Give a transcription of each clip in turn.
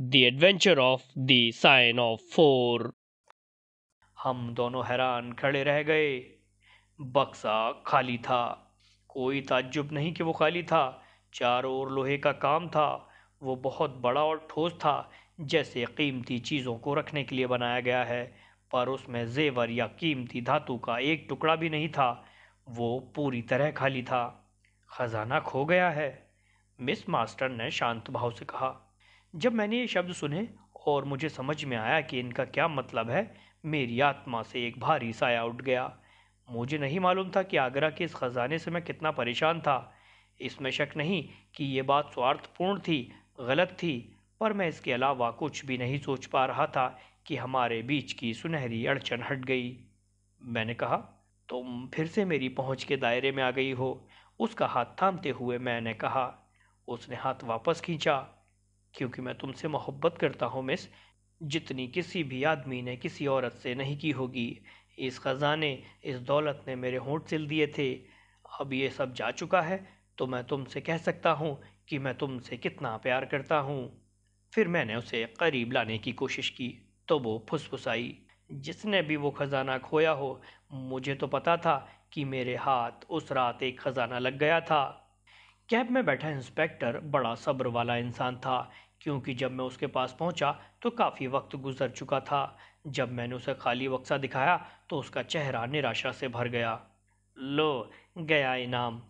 The adventure of the sign of four हम दोनों हैरान खड़े रह गए बक्सा खाली था कोई ताज्जुब नहीं कि वो खाली था चारों ओर लोहे का काम था वो बहुत बड़ा और ठोस था जैसे कीमती चीज़ों को रखने के लिए बनाया गया है पर उसमें जेवर या कीमती धातु का एक टुकड़ा भी नहीं था वो पूरी तरह खाली था खजाना खो गया है मिस मास्टर ने शांत भाव से कहा जब मैंने ये शब्द सुने और मुझे समझ में आया कि इनका क्या मतलब है मेरी आत्मा से एक भारी साया उठ गया मुझे नहीं मालूम था कि आगरा के इस ख़जाने से मैं कितना परेशान था इसमें शक नहीं कि ये बात स्वार्थपूर्ण थी गलत थी पर मैं इसके अलावा कुछ भी नहीं सोच पा रहा था कि हमारे बीच की सुनहरी अड़चन हट गई मैंने कहा तुम फिर से मेरी पहुंच के दायरे में आ गई हो उसका हाथ थामते हुए मैंने कहा उसने हाथ वापस खींचा क्योंकि मैं तुमसे मोहब्बत करता हूँ मिस जितनी किसी भी आदमी ने किसी औरत से नहीं की होगी इस ख़जाने इस दौलत ने मेरे होंठ सिल दिए थे अब ये सब जा चुका है तो मैं तुमसे कह सकता हूँ कि मैं तुमसे कितना प्यार करता हूँ फिर मैंने उसे करीब लाने की कोशिश की तो वो फुसफुसाई जिसने भी वो ख़जाना खोया हो मुझे तो पता था कि मेरे हाथ उस रात एक ख़जाना लग गया था कैब में बैठा इंस्पेक्टर बड़ा सब्र वाला इंसान था क्योंकि जब मैं उसके पास पहुंचा तो काफ़ी वक्त गुजर चुका था जब मैंने उसे खाली बक्सा दिखाया तो उसका चेहरा निराशा से भर गया लो गया इनाम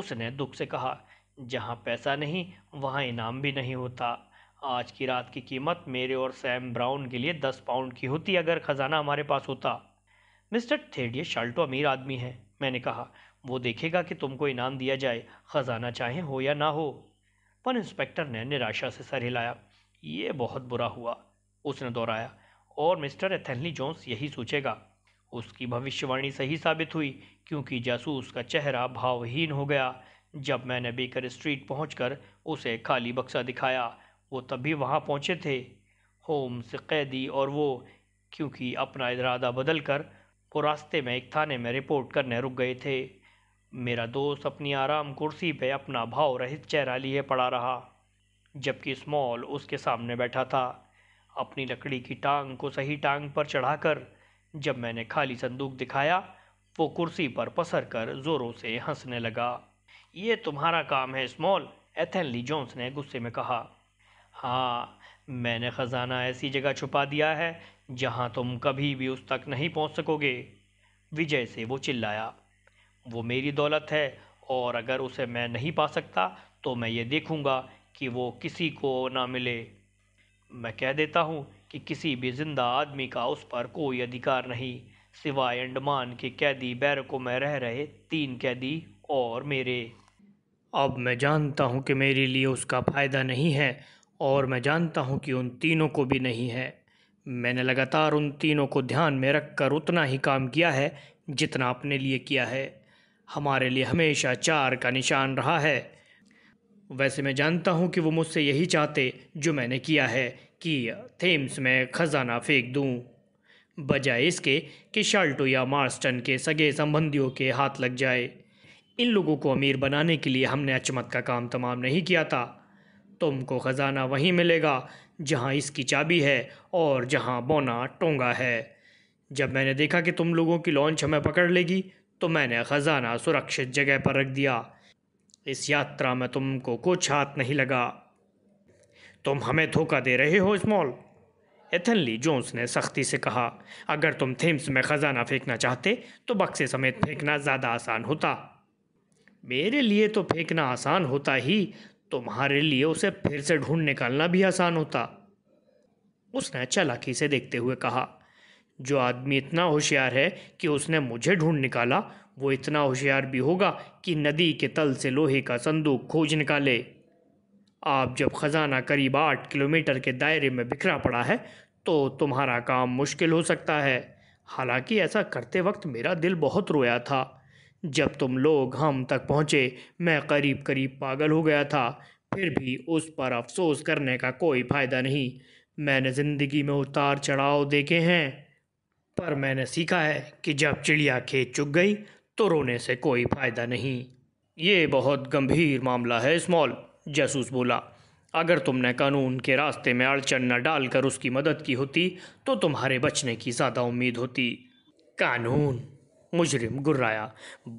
उसने दुख से कहा जहाँ पैसा नहीं वहाँ इनाम भी नहीं होता आज की रात की कीमत मेरे और सैम ब्राउन के लिए दस पाउंड की होती अगर ख़जाना हमारे पास होता मिस्टर थेडिये शाल्टो अमीर आदमी है मैंने कहा वो देखेगा कि तुमको इनाम दिया जाए ख़जाना चाहे हो या ना हो पर इंस्पेक्टर ने निराशा से सर हिलाया ये बहुत बुरा हुआ उसने दोहराया और मिस्टर एथनली जोन्स यही सोचेगा उसकी भविष्यवाणी सही साबित हुई क्योंकि जासूस का चेहरा भावहीन हो गया जब मैंने बेकर स्ट्रीट पहुंचकर उसे खाली बक्सा दिखाया वो तभी वहां पहुंचे थे होम से कैदी और वो क्योंकि अपना इरादा बदल कर वो रास्ते में एक थाने में रिपोर्ट करने रुक गए थे मेरा दोस्त अपनी आराम कुर्सी पे अपना भाव रहित चेहरा लिए पड़ा रहा जबकि स्मॉल उसके सामने बैठा था अपनी लकड़ी की टांग को सही टांग पर चढ़ाकर जब मैंने खाली संदूक दिखाया वो कुर्सी पर पसर कर ज़ोरों से हंसने लगा ये तुम्हारा काम है स्मॉल एथेनली जोन्स ने गुस्से में कहा हाँ मैंने ख़जाना ऐसी जगह छुपा दिया है जहाँ तुम कभी भी उस तक नहीं पहुँच सकोगे विजय से वो चिल्लाया वो मेरी दौलत है और अगर उसे मैं नहीं पा सकता तो मैं ये देखूँगा कि वो किसी को ना मिले मैं कह देता हूँ कि किसी भी ज़िंदा आदमी का उस पर कोई अधिकार नहीं सिवाय अंडमान के कैदी बैरकों में रह रहे तीन कैदी और मेरे अब मैं जानता हूँ कि मेरे लिए उसका फ़ायदा नहीं है और मैं जानता हूँ कि उन तीनों को भी नहीं है मैंने लगातार उन तीनों को ध्यान में रखकर उतना ही काम किया है जितना अपने लिए किया है हमारे लिए हमेशा चार का निशान रहा है वैसे मैं जानता हूँ कि वो मुझसे यही चाहते जो मैंने किया है कि थेम्स में ख़जाना फेंक दूँ बजाय इसके कि शाल्टो या मार्स्टन के सगे संबंधियों के हाथ लग जाए इन लोगों को अमीर बनाने के लिए हमने अचमत का काम तमाम नहीं किया था तुमको ख़जाना वहीं मिलेगा जहाँ इसकी चाबी है और जहाँ बोना टोंगा है जब मैंने देखा कि तुम लोगों की लॉन्च हमें पकड़ लेगी तो मैंने ख़जाना सुरक्षित जगह पर रख दिया इस यात्रा में तुमको कुछ हाथ नहीं लगा तुम हमें धोखा दे रहे हो स्मॉल एथनली जोन्स ने सख्ती से कहा अगर तुम थेम्स में ख़जाना फेंकना चाहते तो बक्से समेत फेंकना ज़्यादा आसान होता मेरे लिए तो फेंकना आसान होता ही तुम्हारे लिए उसे फिर से ढूंढ निकालना भी आसान होता उसने चालाकी से देखते हुए कहा जो आदमी इतना होशियार है कि उसने मुझे ढूंढ निकाला वो इतना होशियार भी होगा कि नदी के तल से लोहे का संदूक खोज निकाले आप जब ख़जाना करीब आठ किलोमीटर के दायरे में बिखरा पड़ा है तो तुम्हारा काम मुश्किल हो सकता है हालांकि ऐसा करते वक्त मेरा दिल बहुत रोया था जब तुम लोग हम तक पहुँचे मैं करीब करीब पागल हो गया था फिर भी उस पर अफसोस करने का कोई फ़ायदा नहीं मैंने ज़िंदगी में उतार चढ़ाव देखे हैं पर मैंने सीखा है कि जब चिड़िया खेत चुग गई तो रोने से कोई फ़ायदा नहीं ये बहुत गंभीर मामला है स्मॉल जासूस बोला अगर तुमने कानून के रास्ते में अड़चन न डालकर उसकी मदद की होती तो तुम्हारे बचने की ज़्यादा उम्मीद होती कानून मुजरिम गुर्राया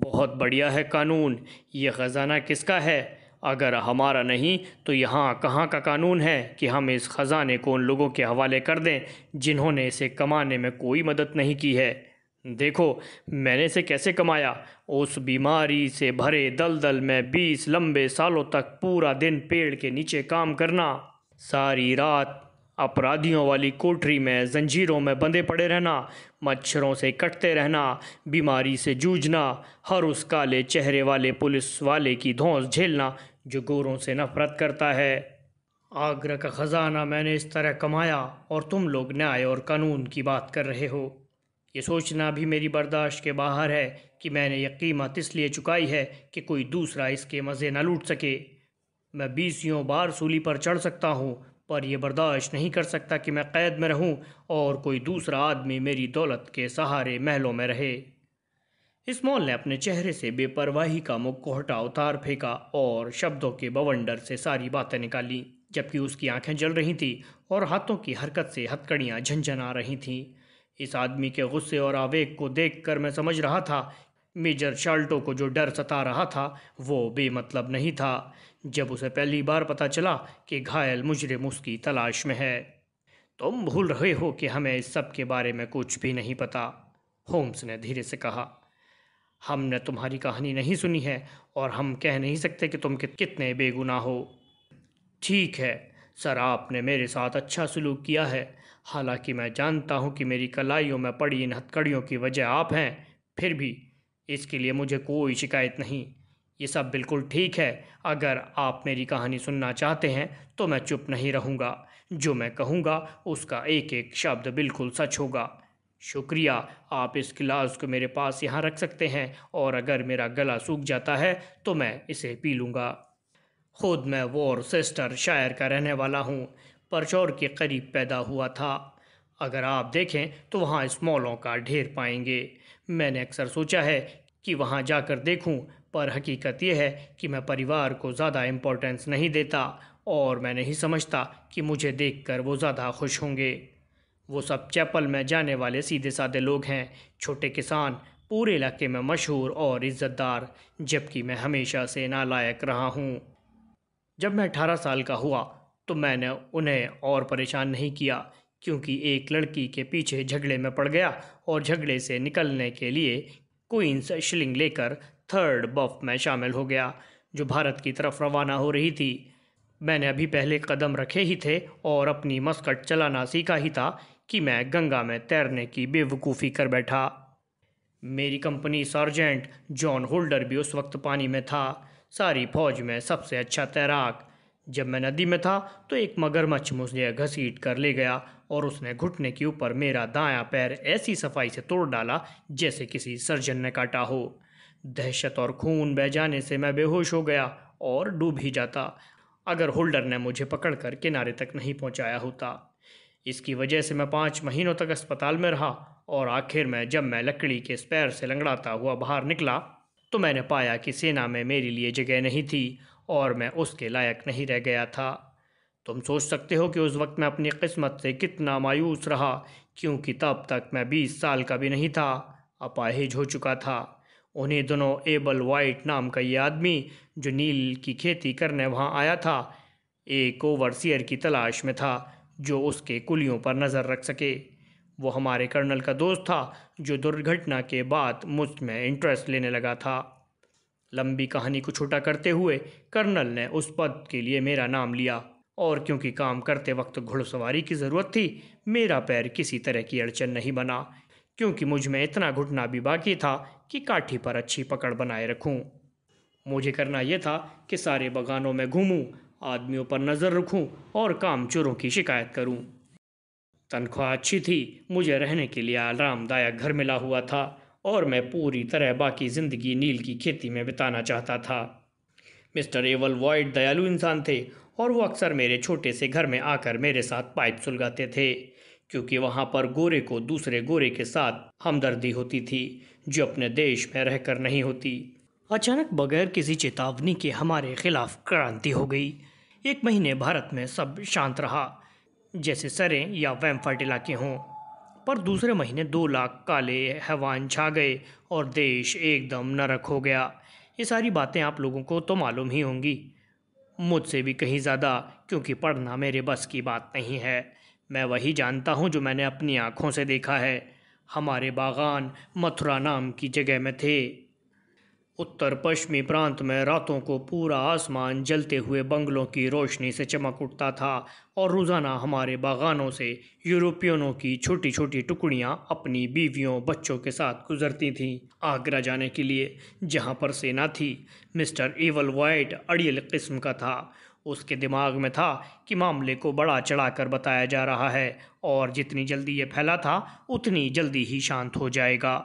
बहुत बढ़िया है कानून ये ख़जाना किसका है अगर हमारा नहीं तो यहाँ कहाँ का कानून है कि हम इस ख़जाने को उन लोगों के हवाले कर दें जिन्होंने इसे कमाने में कोई मदद नहीं की है देखो मैंने इसे कैसे कमाया उस बीमारी से भरे दलदल में बीस लंबे सालों तक पूरा दिन पेड़ के नीचे काम करना सारी रात अपराधियों वाली कोठरी में जंजीरों में बंधे पड़े रहना मच्छरों से कटते रहना बीमारी से जूझना हर उस काले चेहरे वाले पुलिस वाले की धौंस झेलना जो गोरों से नफ़रत करता है आगरा का ख़जाना मैंने इस तरह कमाया और तुम लोग न्याय और कानून की बात कर रहे हो ये सोचना भी मेरी बर्दाश्त के बाहर है कि मैंने यह कीमत इसलिए चुकाई है कि कोई दूसरा इसके मज़े न लूट सके मैं बीसियों बार सूली पर चढ़ सकता हूँ पर यह बर्दाश्त नहीं कर सकता कि मैं क़ैद में रहूँ और कोई दूसरा आदमी मेरी दौलत के सहारे महलों में रहे स्मॉल ने अपने चेहरे से बेपरवाही का मुख कोहटा उतार फेंका और शब्दों के बवंडर से सारी बातें निकाली जबकि उसकी आंखें जल रही थीं और हाथों की हरकत से हथकड़ियाँ झंझना रही थीं इस आदमी के गुस्से और आवेग को देखकर मैं समझ रहा था मेजर शाल्टो को जो डर सता रहा था वो बेमतलब नहीं था जब उसे पहली बार पता चला कि घायल मुजरिम उसकी तलाश में है तुम भूल रहे हो कि हमें इस सब के बारे में कुछ भी नहीं पता होम्स ने धीरे से कहा हमने तुम्हारी कहानी नहीं सुनी है और हम कह नहीं सकते कि तुम कितने बेगुनाह हो ठीक है सर आपने मेरे साथ अच्छा सलूक किया है हालांकि मैं जानता हूं कि मेरी कलाइयों में पड़ी इन हथकड़ियों की वजह आप हैं फिर भी इसके लिए मुझे कोई शिकायत नहीं ये सब बिल्कुल ठीक है अगर आप मेरी कहानी सुनना चाहते हैं तो मैं चुप नहीं रहूँगा जो मैं कहूँगा उसका एक एक शब्द बिल्कुल सच होगा शुक्रिया आप इस गिलास को मेरे पास यहाँ रख सकते हैं और अगर मेरा गला सूख जाता है तो मैं इसे पी लूँगा खुद मैं वॉर सिस्टर शायर का रहने वाला हूँ परचौर के करीब पैदा हुआ था अगर आप देखें तो वहाँ स्मॉलों का ढेर पाएंगे मैंने अक्सर सोचा है कि वहाँ जाकर देखूँ पर हकीकत यह है कि मैं परिवार को ज़्यादा इम्पोर्टेंस नहीं देता और मैं नहीं समझता कि मुझे देखकर वो ज़्यादा खुश होंगे वो सब चैपल में जाने वाले सीधे साधे लोग हैं छोटे किसान पूरे इलाके में मशहूर और इज़्ज़तदार जबकि मैं हमेशा से नालायक रहा हूँ जब मैं अठारह साल का हुआ तो मैंने उन्हें और परेशान नहीं किया क्योंकि एक लड़की के पीछे झगड़े में पड़ गया और झगड़े से निकलने के लिए क्वींस शिलिंग लेकर थर्ड बफ में शामिल हो गया जो भारत की तरफ रवाना हो रही थी मैंने अभी पहले कदम रखे ही थे और अपनी मस्कट चलाना सीखा ही था कि मैं गंगा में तैरने की बेवकूफ़ी कर बैठा मेरी कंपनी सर्जेंट जॉन होल्डर भी उस वक्त पानी में था सारी फौज में सबसे अच्छा तैराक जब मैं नदी में था तो एक मगरमच्छ मुझे घसीट कर ले गया और उसने घुटने के ऊपर मेरा दायां पैर ऐसी सफाई से तोड़ डाला जैसे किसी सर्जन ने काटा हो दहशत और खून बह जाने से मैं बेहोश हो गया और डूब ही जाता अगर होल्डर ने मुझे पकड़कर किनारे तक नहीं पहुंचाया होता इसकी वजह से मैं पाँच महीनों तक अस्पताल में रहा और आखिर में जब मैं लकड़ी के स्पैर से लंगड़ाता हुआ बाहर निकला तो मैंने पाया कि सेना में मेरे लिए जगह नहीं थी और मैं उसके लायक नहीं रह गया था तुम सोच सकते हो कि उस वक्त मैं अपनी किस्मत से कितना मायूस रहा क्योंकि तब तक मैं बीस साल का भी नहीं था अपाहिज हो चुका था उन्हें दोनों एबल वाइट नाम का ये आदमी जो नील की खेती करने वहाँ आया था एक ओवरसियर की तलाश में था जो उसके कुलियों पर नज़र रख सके वो हमारे कर्नल का दोस्त था जो दुर्घटना के बाद मुझ में इंटरेस्ट लेने लगा था लंबी कहानी को छोटा करते हुए कर्नल ने उस पद के लिए मेरा नाम लिया और क्योंकि काम करते वक्त घुड़सवारी की ज़रूरत थी मेरा पैर किसी तरह की अड़चन नहीं बना क्योंकि मुझ में इतना घुटना भी बाकी था कि काठी पर अच्छी पकड़ बनाए रखूं। मुझे करना यह था कि सारे बगानों में घूमूं आदमियों पर नज़र रखूं और काम चोरों की शिकायत करूं। तनख्वाह अच्छी थी मुझे रहने के लिए आरामदायक घर मिला हुआ था और मैं पूरी तरह बाकी ज़िंदगी नील की खेती में बिताना चाहता था मिस्टर एवल वॉइड दयालु इंसान थे और वो अक्सर मेरे छोटे से घर में आकर मेरे साथ पाइप सुलगाते थे क्योंकि वहाँ पर गोरे को दूसरे गोरे के साथ हमदर्दी होती थी जो अपने देश में रहकर नहीं होती अचानक बगैर किसी चेतावनी के हमारे खिलाफ क्रांति हो गई एक महीने भारत में सब शांत रहा जैसे सरें या वैम्फर्ट इलाके हों पर दूसरे महीने दो लाख काले हैवान छा गए और देश एकदम नरक हो गया ये सारी बातें आप लोगों को तो मालूम ही होंगी मुझसे भी कहीं ज़्यादा क्योंकि पढ़ना मेरे बस की बात नहीं है मैं वही जानता हूँ जो मैंने अपनी आँखों से देखा है हमारे बागान मथुरा नाम की जगह में थे उत्तर पश्चिमी प्रांत में रातों को पूरा आसमान जलते हुए बंगलों की रोशनी से चमक उठता था और रोज़ाना हमारे बागानों से यूरोपियनों की छोटी छोटी टुकड़ियां अपनी बीवियों बच्चों के साथ गुजरती थीं आगरा जाने के लिए जहां पर सेना थी मिस्टर एवल वाइट अड़ियल किस्म का था उसके दिमाग में था कि मामले को बड़ा चढ़ाकर बताया जा रहा है और जितनी जल्दी ये फैला था उतनी जल्दी ही शांत हो जाएगा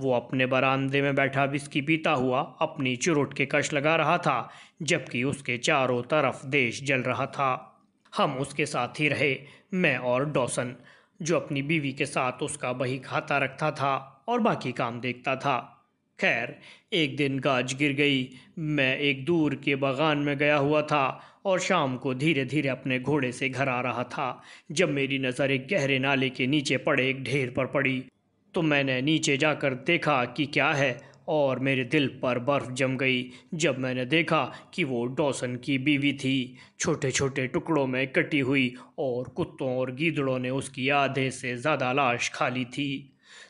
वो अपने बरामदे में बैठा बिस्की पीता हुआ अपनी चुरुट के कश लगा रहा था जबकि उसके चारों तरफ देश जल रहा था हम उसके साथ ही रहे मैं और डॉसन जो अपनी बीवी के साथ उसका बही खाता रखता था और बाकी काम देखता था खैर एक दिन गाज गिर गई मैं एक दूर के बागान में गया हुआ था और शाम को धीरे धीरे अपने घोड़े से घर आ रहा था जब मेरी नज़र एक गहरे नाले के नीचे पड़े एक ढेर पर पड़ी तो मैंने नीचे जाकर देखा कि क्या है और मेरे दिल पर बर्फ़ जम गई जब मैंने देखा कि वो डॉसन की बीवी थी छोटे छोटे टुकड़ों में कटी हुई और कुत्तों और गीदड़ों ने उसकी आधे से ज़्यादा लाश खा ली थी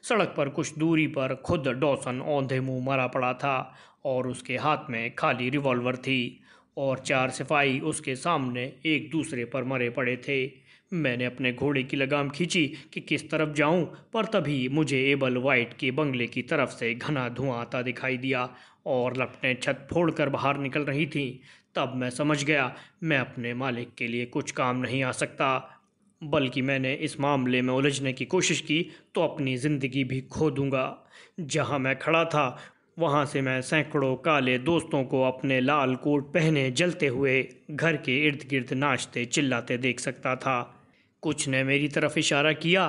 सड़क पर कुछ दूरी पर खुद डॉसन औंधे मुंह मरा पड़ा था और उसके हाथ में खाली रिवॉल्वर थी और चार सिपाही उसके सामने एक दूसरे पर मरे पड़े थे मैंने अपने घोड़े की लगाम खींची कि किस तरफ जाऊं पर तभी मुझे एबल वाइट के बंगले की तरफ से घना धुआं आता दिखाई दिया और लपटें छत फोड़कर बाहर निकल रही थीं तब मैं समझ गया मैं अपने मालिक के लिए कुछ काम नहीं आ सकता बल्कि मैंने इस मामले में उलझने की कोशिश की तो अपनी ज़िंदगी भी खो दूंगा जहाँ मैं खड़ा था वहाँ से मैं सैकड़ों काले दोस्तों को अपने लाल कोट पहने जलते हुए घर के इर्द गिर्द नाचते चिल्लाते देख सकता था कुछ ने मेरी तरफ इशारा किया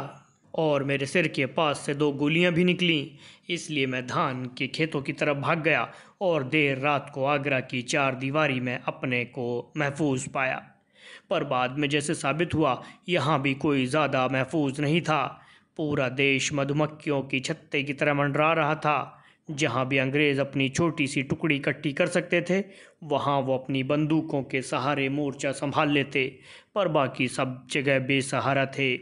और मेरे सिर के पास से दो गोलियां भी निकलीं इसलिए मैं धान के खेतों की तरफ भाग गया और देर रात को आगरा की चार दीवारी में अपने को महफूज पाया पर बाद में जैसे साबित हुआ यहाँ भी कोई ज़्यादा महफूज नहीं था पूरा देश मधुमक्खियों की छत्ते की तरह मंडरा रहा था जहाँ भी अंग्रेज़ अपनी छोटी सी टुकड़ी इकट्ठी कर सकते थे वहाँ वो अपनी बंदूकों के सहारे मोर्चा संभाल लेते पर बाकी सब जगह बेसहारा थे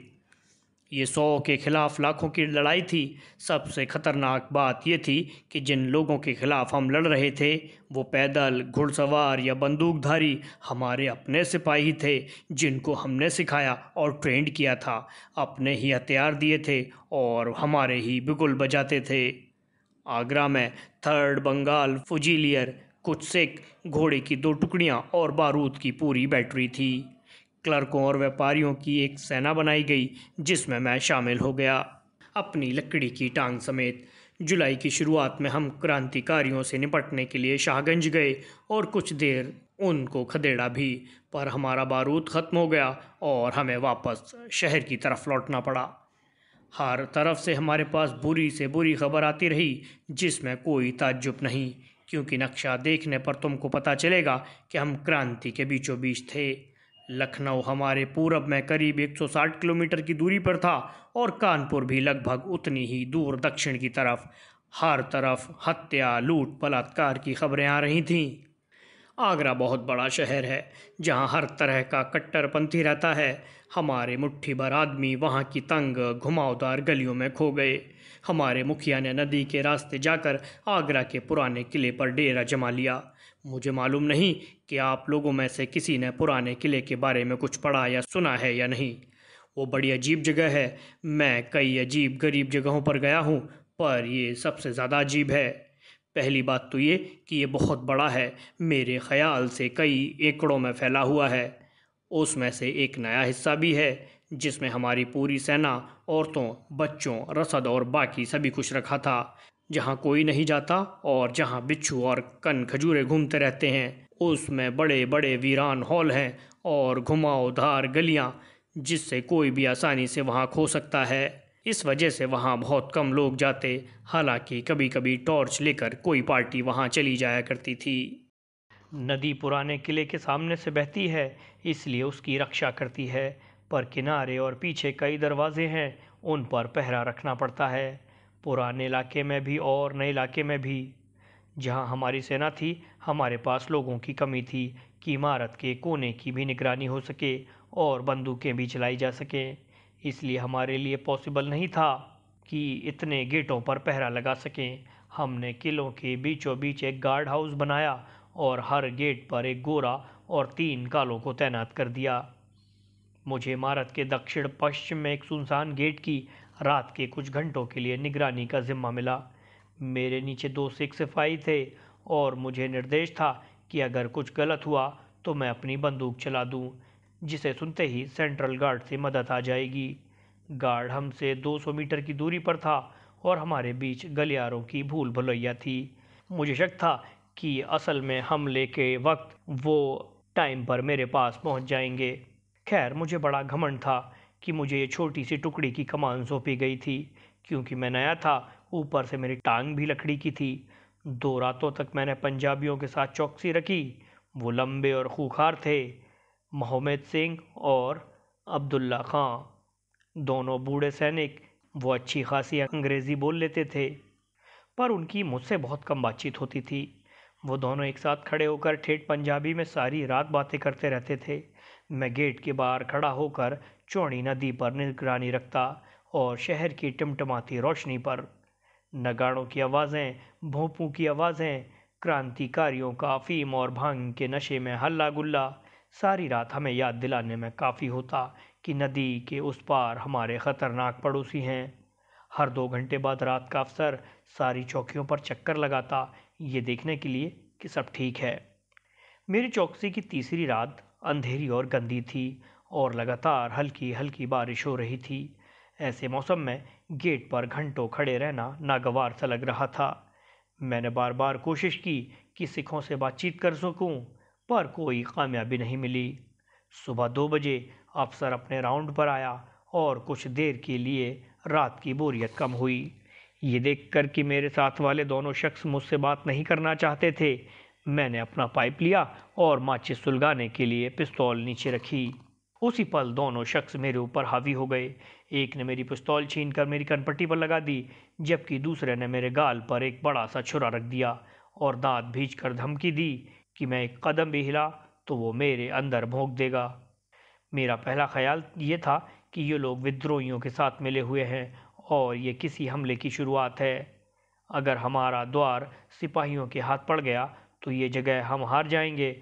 ये सौ के खिलाफ लाखों की लड़ाई थी सबसे खतरनाक बात यह थी कि जिन लोगों के खिलाफ हम लड़ रहे थे वो पैदल घुड़सवार या बंदूकधारी हमारे अपने सिपाही थे जिनको हमने सिखाया और ट्रेंड किया था अपने ही हथियार दिए थे और हमारे ही बिगुल बजाते थे आगरा में थर्ड बंगाल फुजीलियर कुछ सिख घोड़े की दो टुकड़ियाँ और बारूद की पूरी बैटरी थी क्लर्कों और व्यापारियों की एक सेना बनाई गई जिसमें मैं शामिल हो गया अपनी लकड़ी की टांग समेत जुलाई की शुरुआत में हम क्रांतिकारियों से निपटने के लिए शाहगंज गए और कुछ देर उनको खदेड़ा भी पर हमारा बारूद ख़त्म हो गया और हमें वापस शहर की तरफ लौटना पड़ा हर तरफ से हमारे पास बुरी से बुरी खबर आती रही जिसमें कोई ताज्जुब नहीं क्योंकि नक्शा देखने पर तुमको पता चलेगा कि हम क्रांति के बीचों बीच थे लखनऊ हमारे पूरब में करीब 160 किलोमीटर की दूरी पर था और कानपुर भी लगभग उतनी ही दूर दक्षिण की तरफ हर तरफ हत्या लूट बलात्कार की खबरें आ रही थीं आगरा बहुत बड़ा शहर है जहां हर तरह का कट्टरपंथी रहता है हमारे मुट्ठी भर आदमी वहां की तंग घुमावदार गलियों में खो गए हमारे मुखिया ने नदी के रास्ते जाकर आगरा के पुराने किले पर डेरा जमा लिया मुझे मालूम नहीं कि आप लोगों में से किसी ने पुराने किले के बारे में कुछ पढ़ा या सुना है या नहीं वो बड़ी अजीब जगह है मैं कई अजीब गरीब जगहों पर गया हूँ पर यह सबसे ज़्यादा अजीब है पहली बात तो ये कि ये बहुत बड़ा है मेरे ख़्याल से कई एकड़ों में फैला हुआ है उसमें से एक नया हिस्सा भी है जिसमें हमारी पूरी सेना औरतों बच्चों रसद और बाकी सभी कुछ रखा था जहाँ कोई नहीं जाता और जहाँ बिच्छू और कन खजूरे घूमते रहते हैं उसमें बड़े बड़े वीरान हॉल हैं और घुमावदार गलियाँ जिससे कोई भी आसानी से वहाँ खो सकता है इस वजह से वहाँ बहुत कम लोग जाते हालांकि कभी कभी टॉर्च लेकर कोई पार्टी वहाँ चली जाया करती थी नदी पुराने किले के सामने से बहती है इसलिए उसकी रक्षा करती है पर किनारे और पीछे कई दरवाजे हैं उन पर पहरा रखना पड़ता है पुराने इलाके में भी और नए इलाके में भी जहां हमारी सेना थी हमारे पास लोगों की कमी थी कि इमारत के कोने की भी निगरानी हो सके और बंदूकें भी चलाई जा सकें इसलिए हमारे लिए पॉसिबल नहीं था कि इतने गेटों पर पहरा लगा सकें हमने किलों के बीचों बीच एक गार्ड हाउस बनाया और हर गेट पर एक गोरा और तीन कालों को तैनात कर दिया मुझे इमारत के दक्षिण पश्चिम में एक सुनसान गेट की रात के कुछ घंटों के लिए निगरानी का ज़िम्मा मिला मेरे नीचे दो सिख सिपाही थे और मुझे निर्देश था कि अगर कुछ गलत हुआ तो मैं अपनी बंदूक चला दूं, जिसे सुनते ही सेंट्रल गार्ड से मदद आ जाएगी गार्ड हमसे 200 मीटर की दूरी पर था और हमारे बीच गलियारों की भूल भुलैया थी मुझे शक था कि असल में हमले के वक्त वो टाइम पर मेरे पास पहुंच जाएंगे खैर मुझे बड़ा घमंड था कि मुझे ये छोटी सी टुकड़ी की कमान सौंपी गई थी क्योंकि मैं नया था ऊपर से मेरी टांग भी लकड़ी की थी दो रातों तक मैंने पंजाबियों के साथ चौकसी रखी वो लंबे और खूखार थे मोहम्मद सिंह और अब्दुल्ला खां दोनों बूढ़े सैनिक वो अच्छी खासी अंग्रेज़ी बोल लेते थे पर उनकी मुझसे बहुत कम बातचीत होती थी वो दोनों एक साथ खड़े होकर ठेठ पंजाबी में सारी रात बातें करते रहते थे मैं गेट के बाहर खड़ा होकर चौड़ी नदी पर निगरानी रखता और शहर की टिमटमाती रोशनी पर नगाड़ों की आवाज़ें भोंपू की आवाज़ें क्रांतिकारियों का अफीम और भांग के नशे में हल्ला गुल्ला सारी रात हमें याद दिलाने में काफ़ी होता कि नदी के उस पार हमारे ख़तरनाक पड़ोसी हैं हर दो घंटे बाद रात का अफसर सारी चौकियों पर चक्कर लगाता ये देखने के लिए कि सब ठीक है मेरी चौकसी की तीसरी रात अंधेरी और गंदी थी और लगातार हल्की हल्की बारिश हो रही थी ऐसे मौसम में गेट पर घंटों खड़े रहना नागवार सा लग रहा था मैंने बार बार कोशिश की कि सिखों से बातचीत कर सकूं, पर कोई कामयाबी नहीं मिली सुबह दो बजे अफसर अपने राउंड पर आया और कुछ देर के लिए रात की बोरियत कम हुई ये देखकर कि मेरे साथ वाले दोनों शख्स मुझसे बात नहीं करना चाहते थे मैंने अपना पाइप लिया और माचिस सुलगाने के लिए पिस्तौल नीचे रखी उसी पल दोनों शख्स मेरे ऊपर हावी हो गए एक ने मेरी पिस्तौल छीन कर मेरी कनपट्टी पर लगा दी जबकि दूसरे ने मेरे गाल पर एक बड़ा सा छुरा रख दिया और दांत भीज कर धमकी दी कि मैं एक कदम भी हिला तो वो मेरे अंदर भोंक देगा मेरा पहला ख्याल ये था कि ये लोग विद्रोहियों के साथ मिले हुए हैं और ये किसी हमले की शुरुआत है अगर हमारा द्वार सिपाहियों के हाथ पड़ गया तो ये जगह हम हार जाएंगे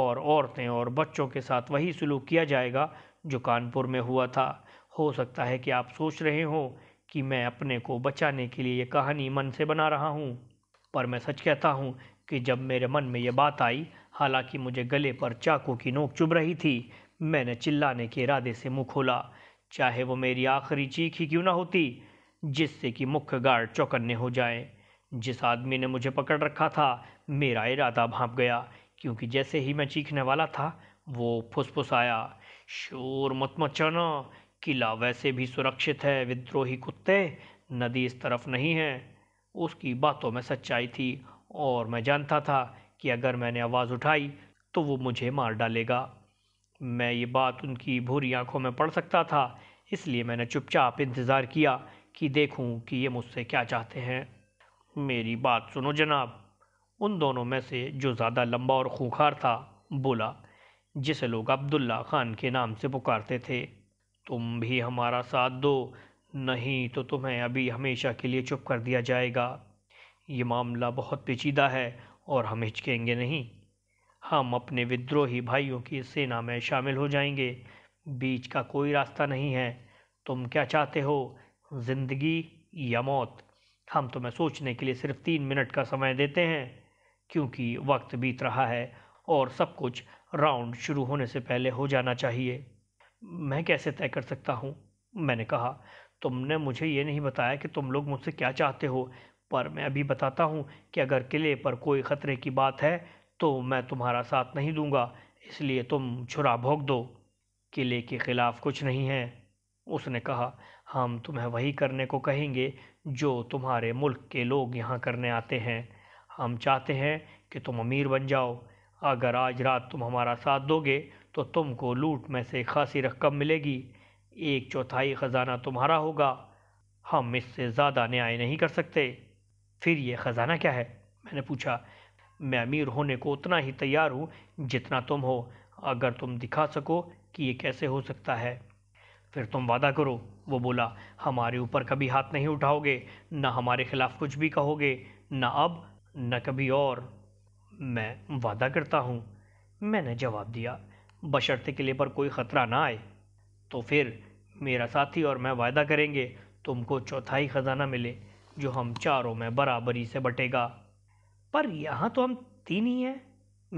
और औरतें और बच्चों के साथ वही सलूक किया जाएगा जो कानपुर में हुआ था हो सकता है कि आप सोच रहे हो कि मैं अपने को बचाने के लिए ये कहानी मन से बना रहा हूँ पर मैं सच कहता हूँ कि जब मेरे मन में ये बात आई हालांकि मुझे गले पर चाकू की नोक चुभ रही थी मैंने चिल्लाने के इरादे से मुँह खोला चाहे वो मेरी आखिरी चीख ही क्यों ना होती जिससे कि मुख्य गार्ड चौकन्ने हो जाए जिस आदमी ने मुझे पकड़ रखा था मेरा इरादा भाप गया क्योंकि जैसे ही मैं चीखने वाला था वो आया शोर मत मचाना किला वैसे भी सुरक्षित है विद्रोही कुत्ते नदी इस तरफ नहीं है उसकी बातों में सच्चाई थी और मैं जानता था कि अगर मैंने आवाज़ उठाई तो वो मुझे मार डालेगा मैं ये बात उनकी भूरी आंखों में पढ़ सकता था इसलिए मैंने चुपचाप इंतज़ार किया कि देखूं कि ये मुझसे क्या चाहते हैं मेरी बात सुनो जनाब उन दोनों में से जो ज़्यादा लंबा और खूंखार था बोला जिसे लोग अब्दुल्ला खान के नाम से पुकारते थे तुम भी हमारा साथ दो नहीं तो तुम्हें अभी हमेशा के लिए चुप कर दिया जाएगा ये मामला बहुत पेचीदा है और हम हिचकेंगे नहीं हम अपने विद्रोही भाइयों की सेना में शामिल हो जाएंगे बीच का कोई रास्ता नहीं है तुम क्या चाहते हो ज़िंदगी या मौत हम तुम्हें सोचने के लिए सिर्फ तीन मिनट का समय देते हैं क्योंकि वक्त बीत रहा है और सब कुछ राउंड शुरू होने से पहले हो जाना चाहिए मैं कैसे तय कर सकता हूँ मैंने कहा तुमने मुझे ये नहीं बताया कि तुम लोग मुझसे क्या चाहते हो पर मैं अभी बताता हूँ कि अगर किले पर कोई ख़तरे की बात है तो मैं तुम्हारा साथ नहीं दूंगा इसलिए तुम छुरा भोग दो किले के खिलाफ कुछ नहीं है उसने कहा हम तुम्हें वही करने को कहेंगे जो तुम्हारे मुल्क के लोग यहाँ करने आते हैं हम चाहते हैं कि तुम अमीर बन जाओ अगर आज रात तुम हमारा साथ दोगे तो तुमको लूट में से खासी रकम मिलेगी एक चौथाई ख़जाना तुम्हारा होगा हम इससे ज़्यादा न्याय नहीं कर सकते फिर ये ख़जाना क्या है मैंने पूछा मैं अमीर होने को उतना ही तैयार हूँ जितना तुम हो अगर तुम दिखा सको कि ये कैसे हो सकता है फिर तुम वादा करो वो बोला हमारे ऊपर कभी हाथ नहीं उठाओगे ना हमारे खिलाफ़ कुछ भी कहोगे ना अब न कभी और मैं वादा करता हूँ मैंने जवाब दिया बशर्ते किले पर कोई ख़तरा ना आए तो फिर मेरा साथी और मैं वायदा करेंगे तुमको चौथाई ख़जाना मिले जो हम चारों में बराबरी से बटेगा पर यहाँ तो हम तीन ही हैं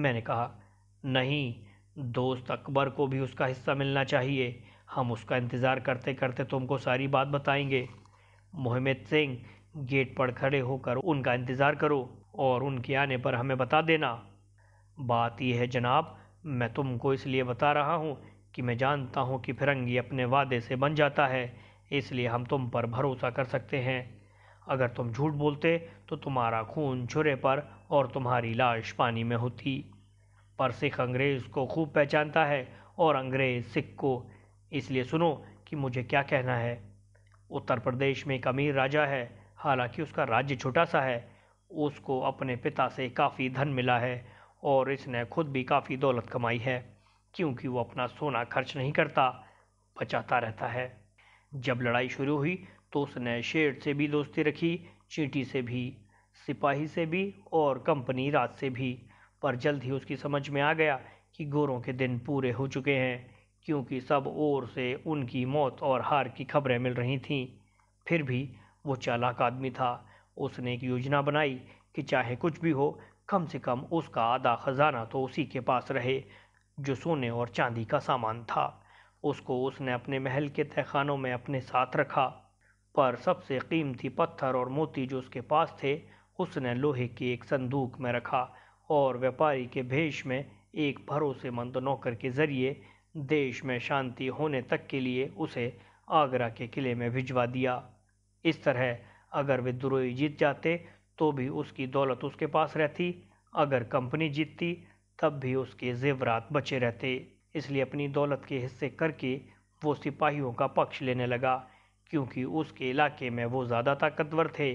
मैंने कहा नहीं दोस्त अकबर को भी उसका हिस्सा मिलना चाहिए हम उसका इंतज़ार करते करते तुमको सारी बात बताएंगे मोहम्मद सिंह गेट पर खड़े होकर उनका इंतज़ार करो और उनके आने पर हमें बता देना बात यह है जनाब मैं तुमको इसलिए बता रहा हूँ कि मैं जानता हूँ कि फिरंगी अपने वादे से बन जाता है इसलिए हम तुम पर भरोसा कर सकते हैं अगर तुम झूठ बोलते तो तुम्हारा खून छुरे पर और तुम्हारी लाश पानी में होती पर सिख अंग्रेज़ को खूब पहचानता है और अंग्रेज़ सिख को इसलिए सुनो कि मुझे क्या कहना है उत्तर प्रदेश में एक अमीर राजा है हालांकि उसका राज्य छोटा सा है उसको अपने पिता से काफ़ी धन मिला है और इसने खुद भी काफ़ी दौलत कमाई है क्योंकि वो अपना सोना खर्च नहीं करता बचाता रहता है जब लड़ाई शुरू हुई तो उसने शेर से भी दोस्ती रखी चींटी से भी सिपाही से भी और कंपनी रात से भी पर जल्द ही उसकी समझ में आ गया कि गोरों के दिन पूरे हो चुके हैं क्योंकि सब ओर से उनकी मौत और हार की खबरें मिल रही थीं फिर भी वो चालाक आदमी था उसने एक योजना बनाई कि चाहे कुछ भी हो कम से कम उसका आधा खजाना तो उसी के पास रहे जो सोने और चांदी का सामान था उसको उसने अपने महल के तहखानों में अपने साथ रखा पर सबसे कीमती पत्थर और मोती जो उसके पास थे उसने लोहे के एक संदूक में रखा और व्यापारी के भेष में एक भरोसेमंद नौकर के ज़रिए देश में शांति होने तक के लिए उसे आगरा के किले में भिजवा दिया इस तरह अगर वे द्रोही जीत जाते तो भी उसकी दौलत उसके पास रहती अगर कंपनी जीतती तब भी उसके जेवरात बचे रहते इसलिए अपनी दौलत के हिस्से करके वो सिपाहियों का पक्ष लेने लगा क्योंकि उसके इलाके में वो ज़्यादा ताकतवर थे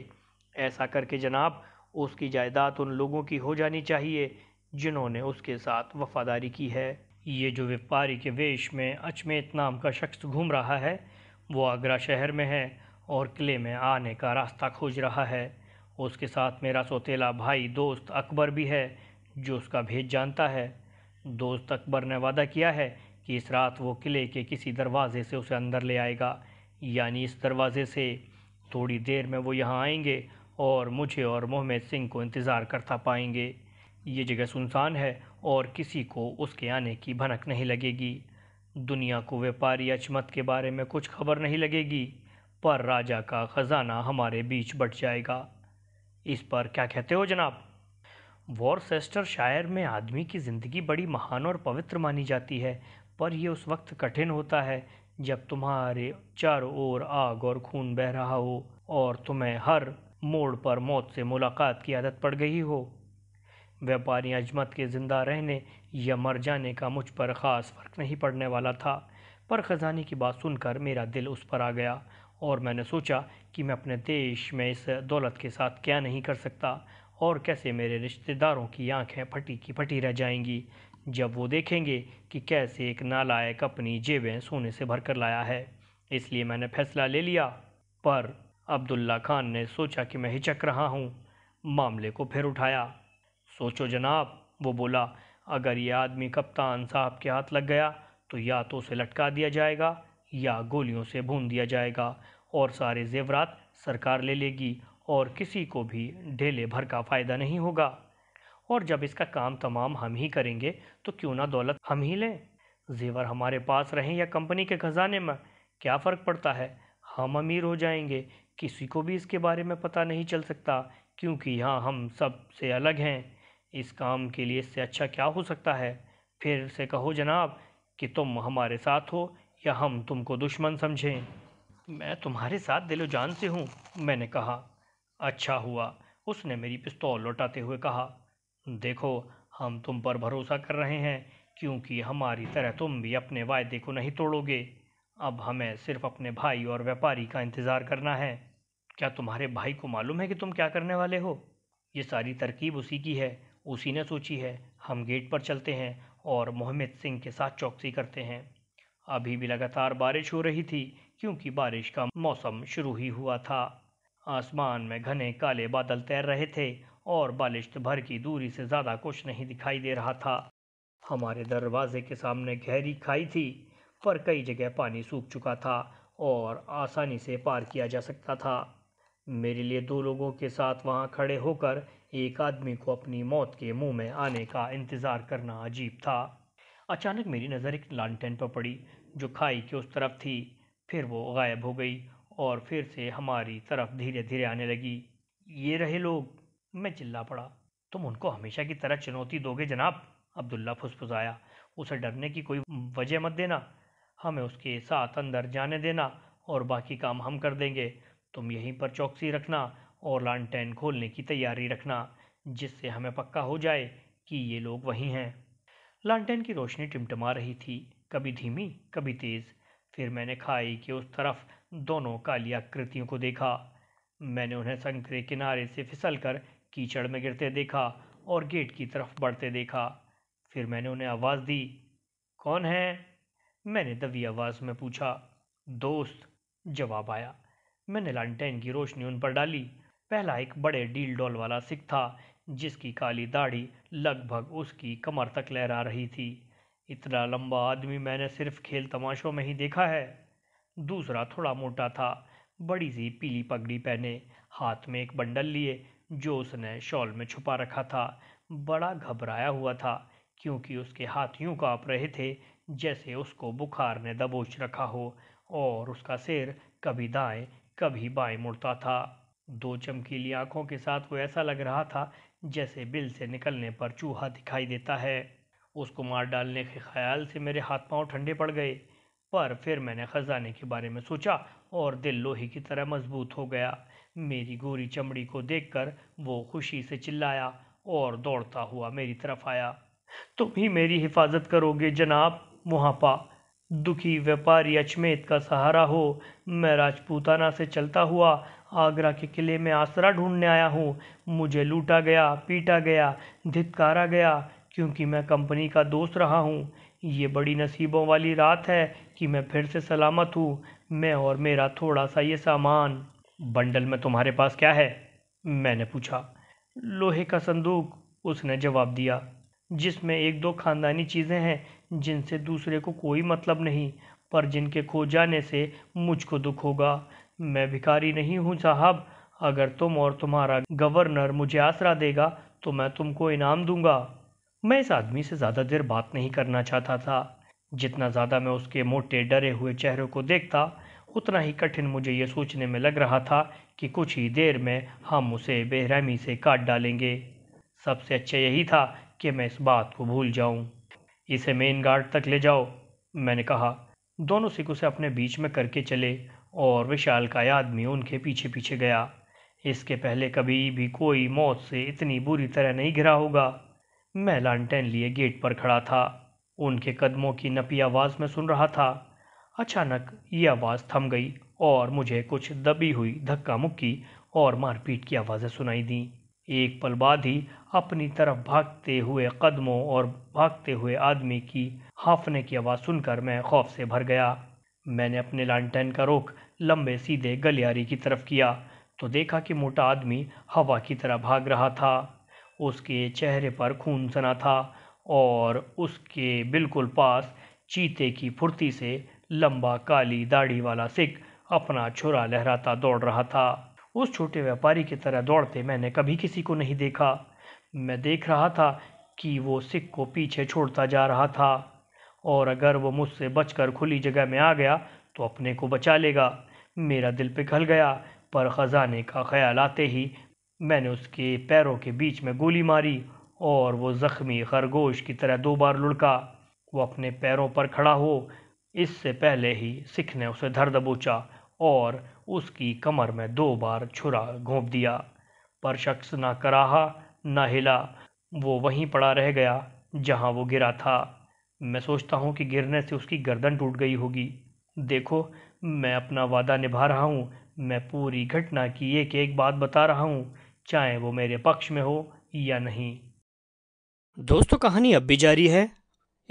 ऐसा करके जनाब उसकी जायदाद उन लोगों की हो जानी चाहिए जिन्होंने उसके साथ वफादारी की है ये जो व्यापारी के वेश में अचमेत नाम का शख्स घूम रहा है वो आगरा शहर में है और किले में आने का रास्ता खोज रहा है उसके साथ मेरा सौतेला भाई दोस्त अकबर भी है जो उसका भेद जानता है दोस्त अकबर ने वादा किया है कि इस रात वो किले के किसी दरवाज़े से उसे अंदर ले आएगा यानी इस दरवाज़े से थोड़ी देर में वो यहाँ आएंगे और मुझे और मोहम्मद सिंह को इंतज़ार करता पाएंगे ये जगह सुनसान है और किसी को उसके आने की भनक नहीं लगेगी दुनिया को व्यापारी अचमत के बारे में कुछ खबर नहीं लगेगी पर राजा का ख़जाना हमारे बीच बट जाएगा इस पर क्या कहते हो जनाब वॉरसेस्टर शायर में आदमी की ज़िंदगी बड़ी महान और पवित्र मानी जाती है पर यह उस वक्त कठिन होता है जब तुम्हारे चारों ओर आग और खून बह रहा हो और तुम्हें हर मोड़ पर मौत से मुलाकात की आदत पड़ गई हो व्यापारी अजमत के ज़िंदा रहने या मर जाने का मुझ पर ख़ास फ़र्क नहीं पड़ने वाला था पर ख़जाने की बात सुनकर मेरा दिल उस पर आ गया और मैंने सोचा कि मैं अपने देश में इस दौलत के साथ क्या नहीं कर सकता और कैसे मेरे रिश्तेदारों की आंखें फटी की फटी रह जाएंगी जब वो देखेंगे कि कैसे एक नालायक अपनी जेबें सोने से भर कर लाया है इसलिए मैंने फैसला ले लिया पर अब्दुल्ला खान ने सोचा कि मैं हिचक रहा हूँ मामले को फिर उठाया सोचो जनाब वो बोला अगर ये आदमी कप्तान साहब के हाथ लग गया तो या तो उसे लटका दिया जाएगा या गोलियों से भून दिया जाएगा और सारे जेवरात सरकार ले लेगी और किसी को भी ढेले भर का फ़ायदा नहीं होगा और जब इसका काम तमाम हम ही करेंगे तो क्यों ना दौलत हम ही लें जेवर हमारे पास रहें या कंपनी के खजाने में क्या फ़र्क पड़ता है हम अमीर हो जाएंगे किसी को भी इसके बारे में पता नहीं चल सकता क्योंकि यहाँ हम सब से अलग हैं इस काम के लिए इससे अच्छा क्या हो सकता है फिर से कहो जनाब कि तुम हमारे साथ हो या हम तुमको दुश्मन समझें मैं तुम्हारे साथ दिलो जान से हूँ मैंने कहा अच्छा हुआ उसने मेरी पिस्तौल लौटाते हुए कहा देखो हम तुम पर भरोसा कर रहे हैं क्योंकि हमारी तरह तुम भी अपने वायदे को नहीं तोड़ोगे अब हमें सिर्फ अपने भाई और व्यापारी का इंतज़ार करना है क्या तुम्हारे भाई को मालूम है कि तुम क्या करने वाले हो ये सारी तरकीब उसी की है उसी ने सोची है हम गेट पर चलते हैं और मोहम्मद सिंह के साथ चौकसी करते हैं अभी भी लगातार बारिश हो रही थी क्योंकि बारिश का मौसम शुरू ही हुआ था आसमान में घने काले बादल तैर रहे थे और बालिश्त भर की दूरी से ज़्यादा कुछ नहीं दिखाई दे रहा था हमारे दरवाजे के सामने गहरी खाई थी पर कई जगह पानी सूख चुका था और आसानी से पार किया जा सकता था मेरे लिए दो लोगों के साथ वहाँ खड़े होकर एक आदमी को अपनी मौत के मुंह में आने का इंतज़ार करना अजीब था अचानक मेरी नज़र एक लालटेन पर पड़ी जो खाई के उस तरफ थी फिर वो गायब हो गई और फिर से हमारी तरफ धीरे धीरे आने लगी ये रहे लोग मैं चिल्ला पड़ा तुम उनको हमेशा की तरह चुनौती दोगे जनाब अब्दुल्ला फुसफुसाया उसे डरने की कोई वजह मत देना हमें उसके साथ अंदर जाने देना और बाकी काम हम कर देंगे तुम यहीं पर चौकसी रखना और लानटेन खोलने की तैयारी रखना जिससे हमें पक्का हो जाए कि ये लोग वहीं हैं लालटेन की रोशनी टिमटमा रही थी कभी धीमी कभी तेज़ फिर मैंने खाई के उस तरफ दोनों काली आकृतियों को देखा मैंने उन्हें संकरे किनारे से फिसल कर कीचड़ में गिरते देखा और गेट की तरफ बढ़ते देखा फिर मैंने उन्हें आवाज़ दी कौन है मैंने दबी आवाज़ में पूछा दोस्त जवाब आया मैंने लालटेन की रोशनी उन पर डाली पहला एक बड़े डील डॉल वाला सिख था जिसकी काली दाढ़ी लगभग उसकी कमर तक लहरा रही थी इतना लंबा आदमी मैंने सिर्फ खेल तमाशों में ही देखा है दूसरा थोड़ा मोटा था बड़ी सी पीली पगड़ी पहने हाथ में एक बंडल लिए जो उसने शॉल में छुपा रखा था बड़ा घबराया हुआ था क्योंकि उसके हाथ यूँ काँप रहे थे जैसे उसको बुखार ने दबोच रखा हो और उसका सिर कभी दाएं कभी बाएं मुड़ता था दो चमकीली आंखों के साथ वो ऐसा लग रहा था जैसे बिल से निकलने पर चूहा दिखाई देता है उसको मार डालने के ख्याल से मेरे हाथ पाँव ठंडे पड़ गए पर फिर मैंने ख़जाने के बारे में सोचा और दिल लोहे की तरह मजबूत हो गया मेरी गोरी चमड़ी को देखकर वो खुशी से चिल्लाया और दौड़ता हुआ मेरी तरफ आया तुम ही मेरी हिफाजत करोगे जनाब मुहापा दुखी व्यापारी अचमेत का सहारा हो मैं राजपूताना से चलता हुआ आगरा के किले में आसरा ढूंढने आया हूँ मुझे लूटा गया पीटा गया धितकारा गया क्योंकि मैं कंपनी का दोस्त रहा हूँ ये बड़ी नसीबों वाली रात है कि मैं फिर से सलामत हूँ मैं और मेरा थोड़ा सा ये सामान बंडल में तुम्हारे पास क्या है मैंने पूछा लोहे का संदूक उसने जवाब दिया जिसमें एक दो खानदानी चीज़ें हैं जिनसे दूसरे को कोई मतलब नहीं पर जिनके खो जाने से मुझको दुख होगा मैं भिखारी नहीं हूँ साहब अगर तुम और तुम्हारा गवर्नर मुझे आसरा देगा तो मैं तुमको इनाम दूंगा मैं इस आदमी से ज़्यादा देर बात नहीं करना चाहता था जितना ज़्यादा मैं उसके मोटे डरे हुए चेहरे को देखता उतना ही कठिन मुझे ये सोचने में लग रहा था कि कुछ ही देर में हम उसे बेरहमी से काट डालेंगे सबसे अच्छा यही था कि मैं इस बात को भूल जाऊं। इसे मेन गार्ड तक ले जाओ मैंने कहा दोनों सिख उसे अपने बीच में करके चले और विशाल का आदमी उनके पीछे पीछे गया इसके पहले कभी भी कोई मौत से इतनी बुरी तरह नहीं घिरा होगा मैं लालटेन लिए गेट पर खड़ा था उनके कदमों की नपी आवाज़ में सुन रहा था अचानक ये आवाज़ थम गई और मुझे कुछ दबी हुई धक्का मुक्की और मारपीट की आवाज़ें सुनाई दी एक पल बाद ही अपनी तरफ भागते हुए कदमों और भागते हुए आदमी की हाफने की आवाज़ सुनकर मैं खौफ से भर गया मैंने अपने लालटेन का रुख लंबे सीधे गलियारी की तरफ किया तो देखा कि मोटा आदमी हवा की तरह भाग रहा था उसके चेहरे पर खून सना था और उसके बिल्कुल पास चीते की फुर्ती से लंबा काली दाढ़ी वाला सिख अपना छुरा लहराता दौड़ रहा था उस छोटे व्यापारी की तरह दौड़ते मैंने कभी किसी को नहीं देखा मैं देख रहा था कि वो सिख को पीछे छोड़ता जा रहा था और अगर वो मुझसे बचकर खुली जगह में आ गया तो अपने को बचा लेगा मेरा दिल पिघल गया पर ख़जाने का ख्याल आते ही मैंने उसके पैरों के बीच में गोली मारी और वो ज़ख्मी खरगोश की तरह दो बार लुढ़का वो अपने पैरों पर खड़ा हो इससे पहले ही सिख ने उसे धर दबोचा और उसकी कमर में दो बार छुरा घोंप दिया पर शख्स ना कराहा ना हिला वो वहीं पड़ा रह गया जहां वो गिरा था मैं सोचता हूं कि गिरने से उसकी गर्दन टूट गई होगी देखो मैं अपना वादा निभा रहा हूं मैं पूरी घटना की एक एक बात बता रहा हूं चाहे वो मेरे पक्ष में हो या नहीं दोस्तों कहानी अब भी जारी है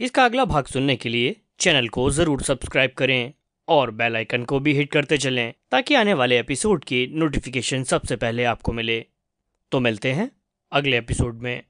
इसका अगला भाग सुनने के लिए चैनल को ज़रूर सब्सक्राइब करें और बेल आइकन को भी हिट करते चलें ताकि आने वाले एपिसोड की नोटिफिकेशन सबसे पहले आपको मिले तो मिलते हैं अगले एपिसोड में